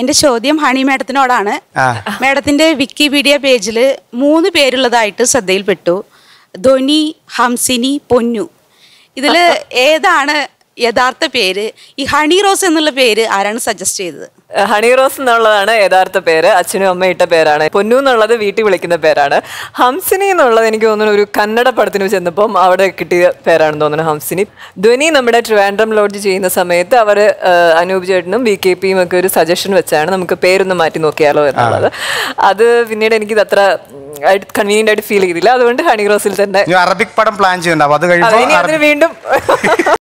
എന്റെ ചോദ്യം ഹണി മാഡത്തിനോടാണ് മാഡത്തിന്റെ വിക്കിപീഡിയ പേജിൽ മൂന്ന് പേരുള്ളതായിട്ട് ശ്രദ്ധയിൽപ്പെട്ടു ധോനി ഹംസിനി പൊന്നു ഇതില് ഏതാണ് യഥാർത്ഥ പേര് ഈ ഹണി റോസ് എന്നുള്ള പേര് ആരാണ് സജസ്റ്റ് ചെയ്തത് ഹണി റോസ് എന്നുള്ളതാണ് യഥാർത്ഥ പേര് അച്ഛനും അമ്മ ഇട്ട പേരാണ് പൊന്നു എന്നുള്ളത് വീട്ടിൽ വിളിക്കുന്ന പേരാണ് ഹംസിനി എന്നുള്ളത് എനിക്ക് തോന്നുന്നു ഒരു കന്നഡ പടത്തിന് ചെന്നപ്പം അവിടെ കിട്ടിയ പേരാണെന്ന് തോന്നുന്നു ഹംസിനി ധ്വനി നമ്മുടെ ട്രിവാൻഡ്രം ലോഡ്ജ് ചെയ്യുന്ന സമയത്ത് അവർ അനൂപ് ചേട്ടനും ബി കെ പിയും ഒക്കെ ഒരു സജഷൻ വെച്ചാണ് നമുക്ക് പേരൊന്ന് മാറ്റി നോക്കിയാലോ എന്നുള്ളത് അത് പിന്നീട് എനിക്ക് അത്ര കൺവീനിയന്റ് ആയിട്ട് ഫീൽ ചെയ്തില്ല അതുകൊണ്ട് ഹണി റോസിൽ തന്നെ അറബിക് പടം പ്ലാൻ ചെയ്യുന്നുണ്ടാവും അത് കഴിഞ്ഞാൽ വീണ്ടും